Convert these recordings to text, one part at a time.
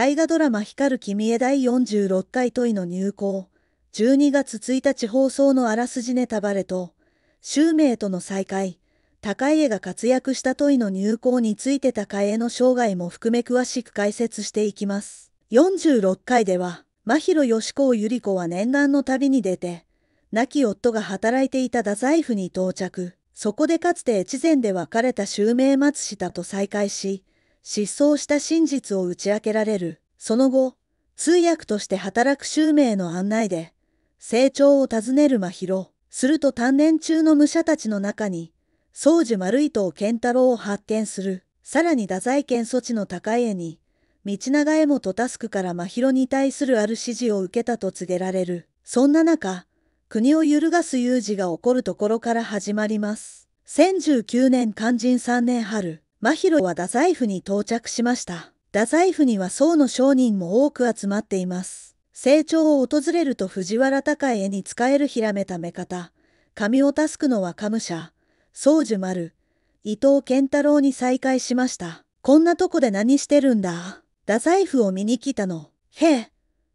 大河ドラマ光る君へ第46回問いの入校、12月1日放送のあらすじネタバレと、襲名との再会、高家が活躍した問いの入校について高家の生涯も含め詳しく解説していきます。46回では、真広義子百合子は念願の旅に出て、亡き夫が働いていた太宰府に到着。そこでかつて越前で別れた襲名松下と再会し、失踪した真実を打ち明けられる。その後、通訳として働く襲名の案内で、成長を尋ねる真宙。すると単年中の武者たちの中に、宗寿丸糸健太郎を発見する。さらに太宰県措置の高家に、道長へもとタスクから真宙に対するある指示を受けたと告げられる。そんな中、国を揺るがす有事が起こるところから始まります。1019年肝心3年春、真宙は太宰府に到着しました。太宰府には宋の商人も多く集まっています。成長を訪れると藤原高家に仕えるひらめた目方、神を助くのはカムシャ、宗樹丸、伊藤健太郎に再会しました。こんなとこで何してるんだ太宰府を見に来たの。へえ、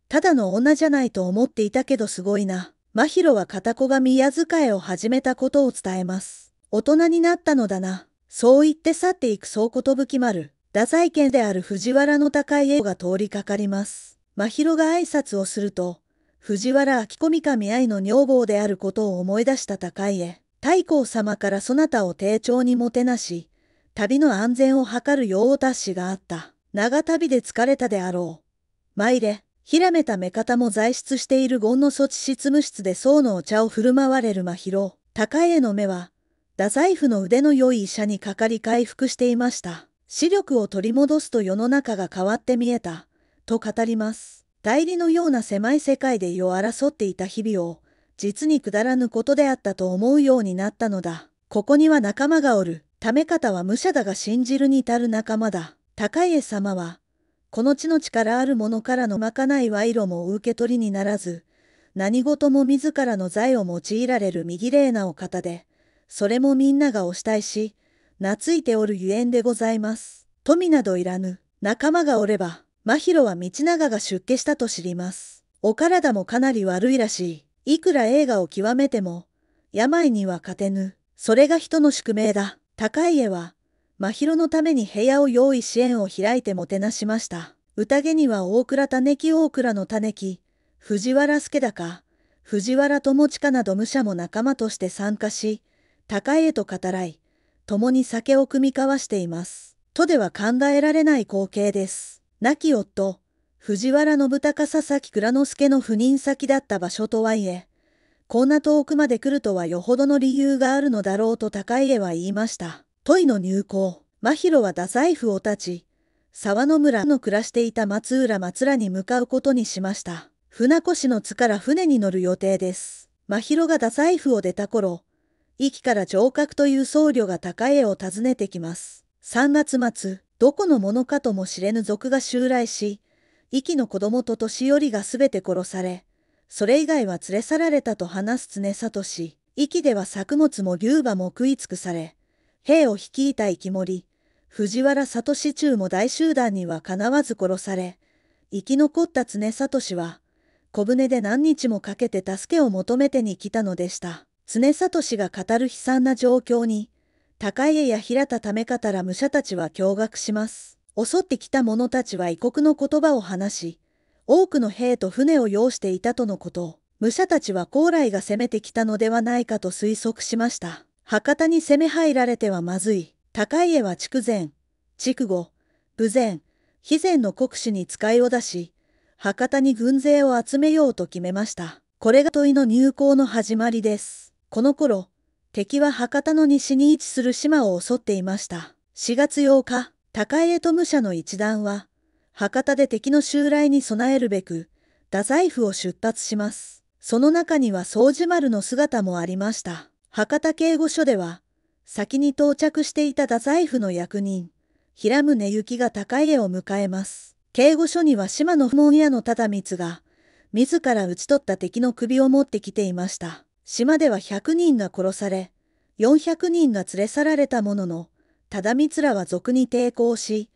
ただの女じゃないと思っていたけどすごいな。真宙は片子が宮遣いを始めたことを伝えます。大人になったのだな。そう言って去っていくそうことぶき丸、太宰県である藤原の高い栄が通りかかります。真宙が挨拶をすると、藤原明子神愛の女房であることを思い出した高家、太閤様からそなたを丁重にもてなし、旅の安全を図る用達しがあった。長旅で疲れたであろう。参れ、ひらめた目方も在室している権の措置執務室で僧のお茶を振る舞われる真宙。高家の目は、太宰府の腕の良い医者にかかり回復していました。視力を取り戻すと世の中が変わって見えた、と語ります。代理のような狭い世界で世を争っていた日々を、実にくだらぬことであったと思うようになったのだ。ここには仲間がおる。ため方は武者だが信じるに至る仲間だ。高家様は、この地の力ある者からのまかない賄賂も受け取りにならず、何事も自らの財を用いられる右霊なお方で、それもみんながおしたいし、懐いておるゆえんでございます。富などいらぬ、仲間がおれば、真広は道長が出家したと知ります。お体もかなり悪いらしい。いくら映画を極めても、病には勝てぬ。それが人の宿命だ。高家は、真広のために部屋を用意支援を開いてもてなしました。宴には大倉種木大倉の種木、藤原助高、藤原友近など武者も仲間として参加し、高家と語らい、共に酒を酌み交わしています。とでは考えられない光景です。亡き夫、藤原信孝佐々木蔵之介の赴任先だった場所とはいえ、こんな遠くまで来るとはよほどの理由があるのだろうと高家は言いました。トイの入港、真広は太宰府を立ち、沢野村の暮らしていた松浦松らに向かうことにしました。船越の津から船に乗る予定です。真広が太宰府を出た頃、壱から城郭という僧侶が高江を訪ねてきます。3月末、どこのものかとも知れぬ族が襲来し、壱の子供と年寄りがすべて殺され、それ以外は連れ去られたと話す常里氏。壱岐では作物も牛馬も食い尽くされ、兵を率いた生き森、藤原里氏中も大集団にはかなわず殺され、生き残った常里氏は、小舟で何日もかけて助けを求めてに来たのでした。常里氏が語る悲惨な状況に、高家や平田め方ら武者たちは驚愕します。襲ってきた者たちは異国の言葉を話し、多くの兵と船を要していたとのこと武者たちは高麗が攻めてきたのではないかと推測しました。博多に攻め入られてはまずい。高家は筑前、筑後、武前、肥前の国主に使いを出し、博多に軍勢を集めようと決めました。これが問いの入港の始まりです。この頃、敵は博多の西に位置する島を襲っていました。4月8日、高江と武者の一団は、博多で敵の襲来に備えるべく、太宰府を出発します。その中には宗司丸の姿もありました。博多警護所では、先に到着していた太宰府の役人、平宗行が高家を迎えます。警護所には島の不問屋の忠光が、自ら討ち取った敵の首を持ってきていました。島では100人が殺され、400人が連れ去られたものの、忠光らは賊に抵抗し、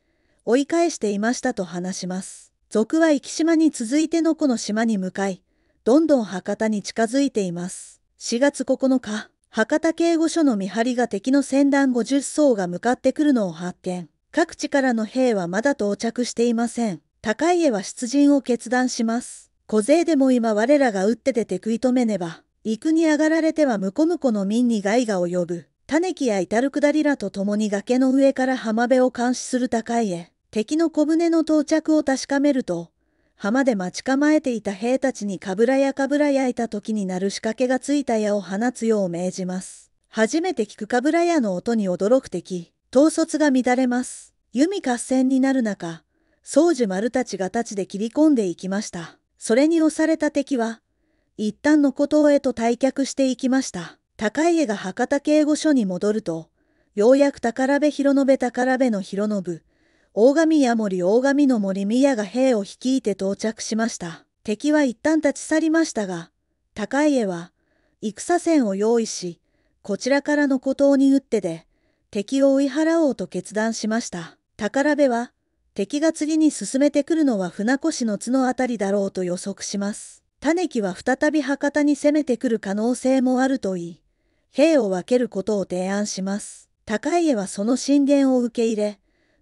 追い返していましたと話します。賊は行き島に続いてのこの島に向かい、どんどん博多に近づいています。4月9日、博多警護所の見張りが敵の船団50艘が向かってくるのを発見。各地からの兵はまだ到着していません。高家は出陣を決断します。小勢でも今我らが撃って出て食い止めねば。陸に上がられてはむこむこの民に害が及ぶ。種木や至る下りらと共に崖の上から浜辺を監視する高いへ、敵の小舟の到着を確かめると、浜で待ち構えていた兵たちにかぶらやかぶら焼いた時になる仕掛けがついた矢を放つよう命じます。初めて聞くかぶら矢の音に驚く敵、統率が乱れます。弓合戦になる中、宗樹丸たちが太刀で切り込んでいきました。それに押された敵は、一旦のことへと退却していきました。高家が博多警護署に戻ると、ようやく宝部広べ宝部の広信、大神屋森大神の森宮が兵を率いて到着しました。敵は一旦立ち去りましたが、高家は、戦線を用意し、こちらからの孤島に打ってで、敵を追い払おうと決断しました。宝部は、敵が次に進めてくるのは船越の角あたりだろうと予測します。種木は再び博多に攻めてくる可能性もあると言い、兵を分けることを提案します。高家はその進言を受け入れ、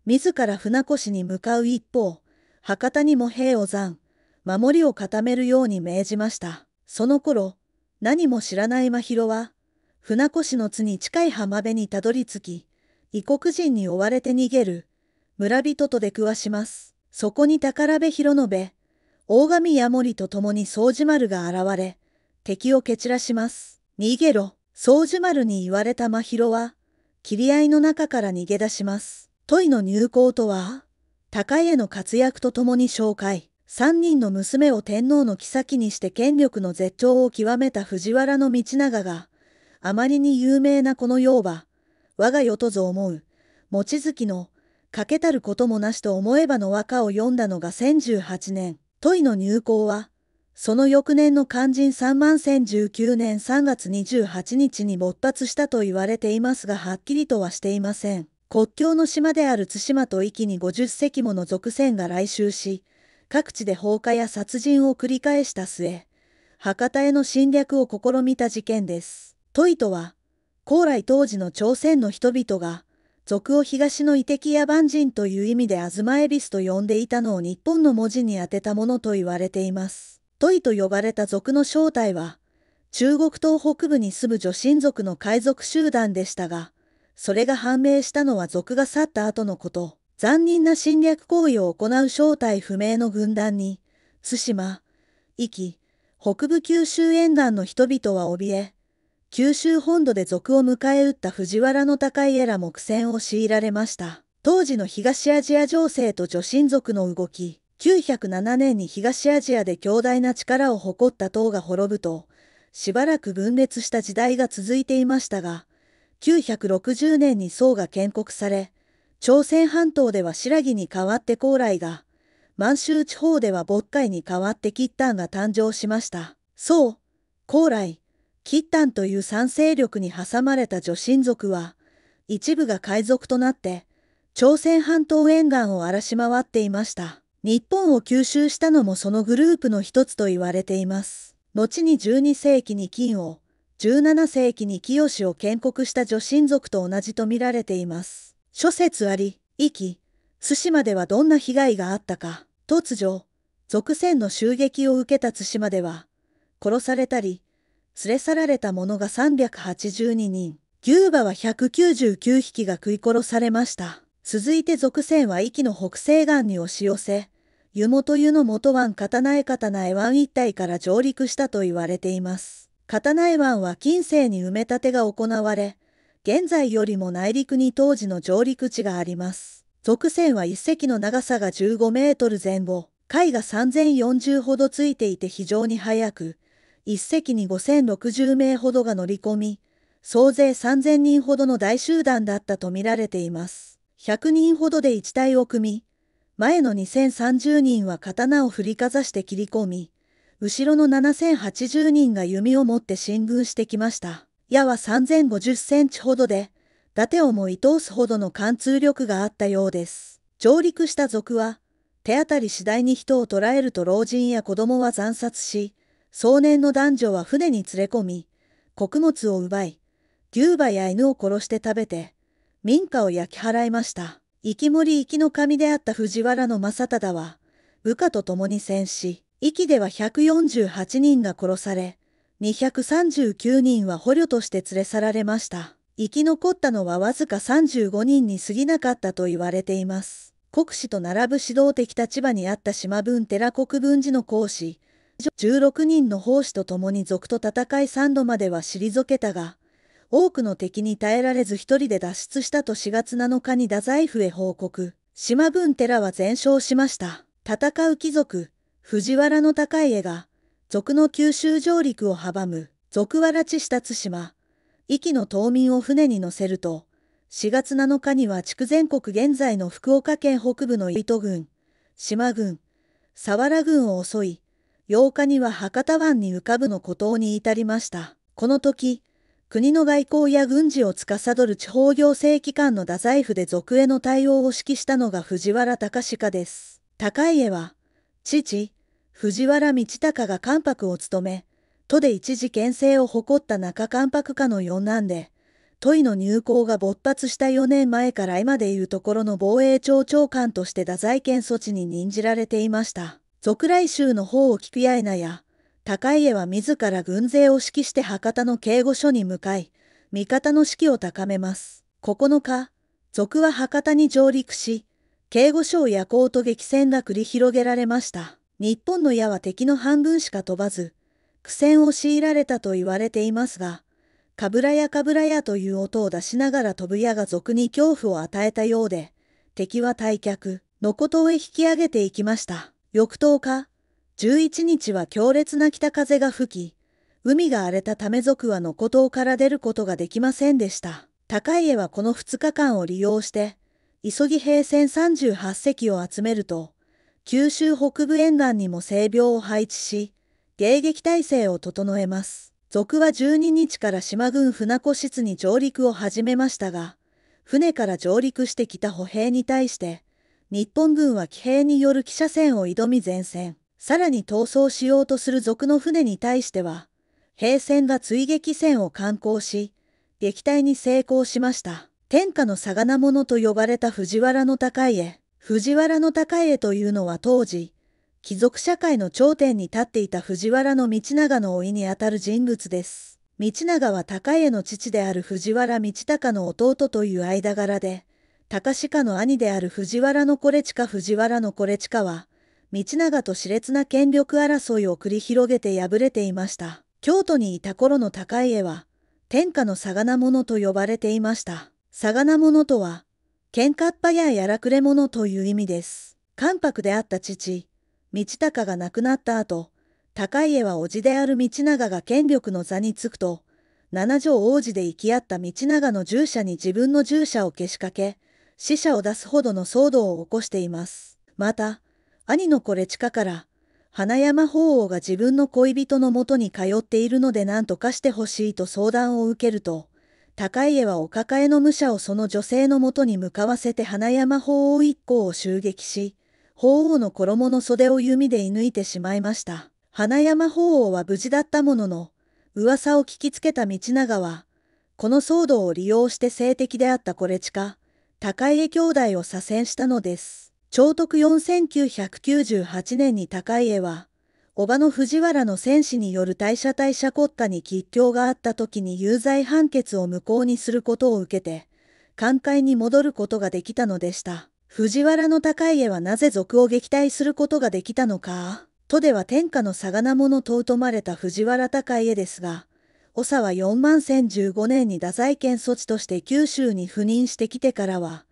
自ら船越に向かう一方、博多にも兵を残、守りを固めるように命じました。その頃、何も知らない真宙は、船越の津に近い浜辺にたどり着き、異国人に追われて逃げる、村人と出くわします。そこに宝部広信、大神ヤモリと共に掃除丸が現れ、敵を蹴散らします。逃げろ、掃除丸に言われた真宙は、切り合いの中から逃げ出します。トイの入校とは、高家の活躍と共に紹介。三人の娘を天皇の妃にして権力の絶頂を極めた藤原道長が、あまりに有名なこの世は、我が世とぞ思う、望月の、かけたることもなしと思えばの和歌を読んだのが1018年。トイの入港は、その翌年の肝心3万1 1 9年3月28日に勃発したと言われていますがはっきりとはしていません。国境の島である対馬と域に50隻もの属船が来襲し、各地で放火や殺人を繰り返した末、博多への侵略を試みた事件です。トイとは、高麗当時の朝鮮の人々が、俗を東の遺跡や万人という意味で東恵比寿と呼んでいたのを日本の文字に当てたものと言われています。トイと呼ばれた族の正体は、中国東北部に住む女神族の海賊集団でしたが、それが判明したのは族が去った後のこと。残忍な侵略行為を行う正体不明の軍団に、対馬、壱岐、北部九州沿岸の人々は怯え、九州本土で賊を迎え撃った藤原の高家ら苦戦を強いられました。当時の東アジア情勢と女神族の動き、907年に東アジアで強大な力を誇った党が滅ぶと、しばらく分裂した時代が続いていましたが、960年に宋が建国され、朝鮮半島では白木に代わって高麗が、満州地方では渤海に代わって吉丹が誕生しました。宋、高麗、キッタンという賛成力に挟まれた女神族は、一部が海賊となって、朝鮮半島沿岸を荒らし回っていました。日本を吸収したのもそのグループの一つと言われています。後に12世紀に金を、17世紀に清を建国した女神族と同じと見られています。諸説あり、意気、津島ではどんな被害があったか、突如、俗船の襲撃を受けた対馬では、殺されたり、連れ去られた者が382人、牛馬は199匹が食い殺されました。続いて俗船は壱岐の北西岸に押し寄せ、湯本湯の元湾刀江刀江湾一帯から上陸したと言われています。刀江湾は近世に埋め立てが行われ、現在よりも内陸に当時の上陸地があります。俗船は一隻の長さが15メートル前後、貝が3040ほどついていて非常に速く、一隻に5060名ほどが乗り込み、総勢3000人ほどの大集団だったとみられています。100人ほどで一隊を組み、前の2030人は刀を振りかざして切り込み、後ろの7080人が弓を持って進軍してきました。矢は3050センチほどで、伊達をも射通すほどの貫通力があったようです。上陸した族は、手当たり次第に人を捕らえると老人や子供は惨殺し、壮年の男女は船に連れ込み、穀物を奪い、牛馬や犬を殺して食べて、民家を焼き払いました。生き森生きの神であった藤原の正忠は、部下と共に戦死、生きでは148人が殺され、239人は捕虜として連れ去られました。生き残ったのはわずか35人に過ぎなかったと言われています。国士と並ぶ指導的立場にあった島文寺国分寺の講師、16人の奉仕と共に賊と戦い3度までは退けたが、多くの敵に耐えられず一人で脱出したと4月7日に太宰府へ報告。島分寺は全勝しました。戦う貴族、藤原の高家が、賊の九州上陸を阻む、賊原した津島、壱岐の島民を船に乗せると、4月7日には筑前国現在の福岡県北部の伊都郡、島郡、佐原郡を襲い、8日には博多湾に浮かぶの孤島に至りました。この時、国の外交や軍事を司る地方行政機関の太宰府で続への対応を指揮したのが藤原隆家です。高家は、父、藤原道隆が関白を務め、都で一時県政を誇った中関白家の四男で、都医の入港が勃発した4年前から今でいうところの防衛庁長官として太宰権措置に任じられていました。俗来衆の方を聞くやいなや、高家は自ら軍勢を指揮して博多の警護所に向かい、味方の士気を高めます。9日、賊は博多に上陸し、警護所を夜行と激戦が繰り広げられました。日本の矢は敵の半分しか飛ばず、苦戦を強いられたと言われていますが、かぶらやかぶらやという音を出しながら飛ぶ矢が俗に恐怖を与えたようで、敵は退却、のことを引き上げていきました。翌10日、11日は強烈な北風が吹き、海が荒れたため族はのこ島から出ることができませんでした。高家はこの2日間を利用して、急ぎ平船38隻を集めると、九州北部沿岸にも性病を配置し、迎撃体制を整えます。族は12日から島軍船越室に上陸を始めましたが、船から上陸してきた歩兵に対して、日本軍は騎兵による汽車戦を挑み前線、さらに逃走しようとする賊の船に対しては、兵船が追撃戦を敢行し、撃退に成功しました。天下の魚物と呼ばれた藤原の高家。藤原の高家というのは当時、貴族社会の頂点に立っていた藤原道長の甥にあたる人物です。道長は高家の父である藤原道隆の弟という間柄で、高鹿の兄である藤原のこれチカ藤原のこれチカは、道長と熾烈な権力争いを繰り広げて敗れていました。京都にいた頃の高家は、天下の魚良者と呼ばれていました。魚良者とは、喧嘩っ端ややらくれ者という意味です。関白であった父、道隆が亡くなった後、高家は叔父である道長が権力の座につくと、七条王子で行き合った道長の従者に自分の従者をけしかけ、死者を出すほどの騒動を起こしています。また、兄のコレチカから、花山法王が自分の恋人のもとに通っているので何とかしてほしいと相談を受けると、高家はお抱えの武者をその女性のもとに向かわせて花山法王一行を襲撃し、法王の衣の袖を弓で射抜いてしまいました。花山法王は無事だったものの、噂を聞きつけた道長は、この騒動を利用して性的であったコレチカ、高家兄弟を左遷したのです。長徳4998年に高家は、叔母の藤原の戦士による大社大社国家に吉凶があった時に有罪判決を無効にすることを受けて、寛解に戻ることができたのでした。藤原の高家はなぜ賊を撃退することができたのか、とでは天下の嵯峨なと疎まれた藤原高家ですが、長は4万1 1 5年に太宰県措置として九州に赴任してきてからは、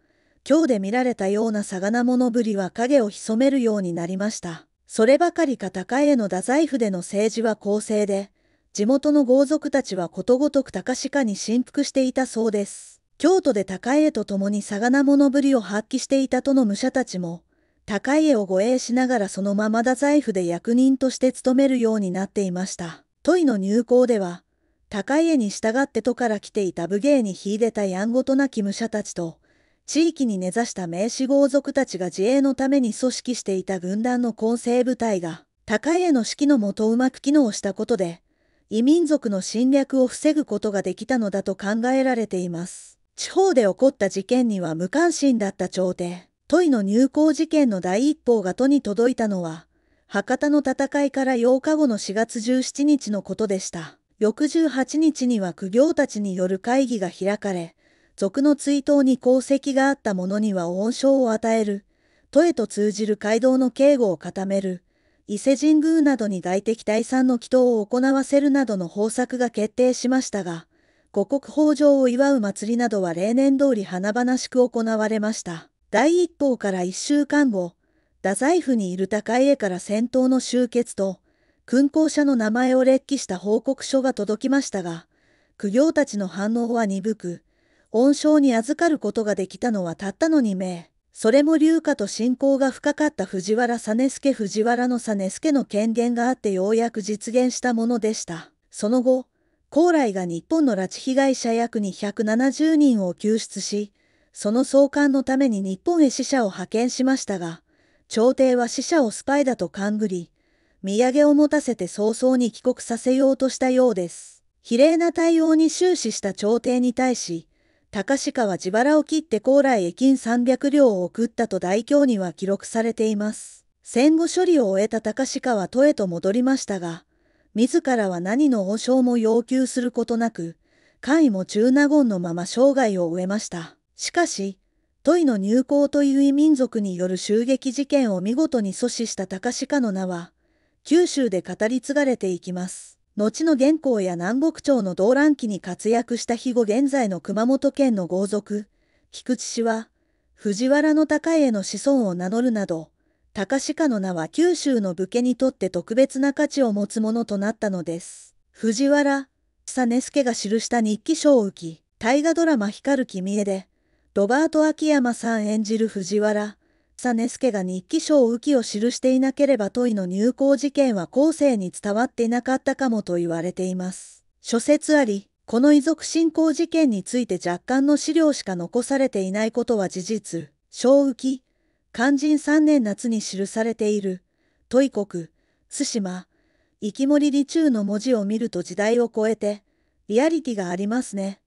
今日で見られたような魚物ぶりは影を潜めるようになりました。そればかりか高江の太宰府での政治は公正で、地元の豪族たちはことごとく高鹿に振幅していたそうです。京都で高江と共に魚物ぶりを発揮していたとの武者たちも、高家を護衛しながらそのまま太宰府で役人として務めるようになっていました。トイの入港では、高家に従って都から来ていた武芸に秀でたやんごとなき武者たちと、地域に根ざした名士豪族たちが自衛のために組織していた軍団の混成部隊が、高家の指揮のもとうまく機能したことで、異民族の侵略を防ぐことができたのだと考えられています。地方で起こった事件には無関心だった朝廷、都井の入港事件の第一報が都に届いたのは、博多の戦いから8日後の4月17日のことでした。翌18日には苦行たちによる会議が開かれ、俗の追悼に功績があった者には恩賞を与える、都へと通じる街道の警護を固める、伊勢神宮などに外敵退散の祈祷を行わせるなどの方策が決定しましたが、五国豊穣を祝う祭りなどは例年通り華々しく行われました。第一報から一週間後、太宰府にいる高家から戦闘の終結と、勲功者の名前を列記した報告書が届きましたが、苦行たちの反応は鈍く、恩賞に預かることができたのはたったの2名。それも龍華と信仰が深かった藤原実助藤原の実助の権限があってようやく実現したものでした。その後、高麗が日本の拉致被害者約270人を救出し、その送還のために日本へ死者を派遣しましたが、朝廷は死者をスパイだと勘ぐり、土産を持たせて早々に帰国させようとしたようです。比例な対応に終始した朝廷に対し、高鹿は自腹を切って高麗駅員300両を送ったと大京には記録されています。戦後処理を終えた高鹿は都へと戻りましたが、自らは何の保証も要求することなく、位も中納言のまま生涯を終えました。しかし、都イの入港という異民族による襲撃事件を見事に阻止した高鹿の名は、九州で語り継がれていきます。後の元寇や南国町の動乱期に活躍した肥後現在の熊本県の豪族、菊池氏は、藤原の高江の子孫を名乗るなど、高志家の名は九州の武家にとって特別な価値を持つものとなったのです。藤原、久根助が記した日記書を受き、大河ドラマ光る君へで、ロバート秋山さん演じる藤原、すけが日記書を雨きを記していなければ問いの入校事件は後世に伝わっていなかったかもと言われています。諸説あり、この遺族信仰事件について若干の資料しか残されていないことは事実、小雨き、肝心3年夏に記されている、都井国、津島、生き森理中の文字を見ると時代を超えて、リアリティがありますね。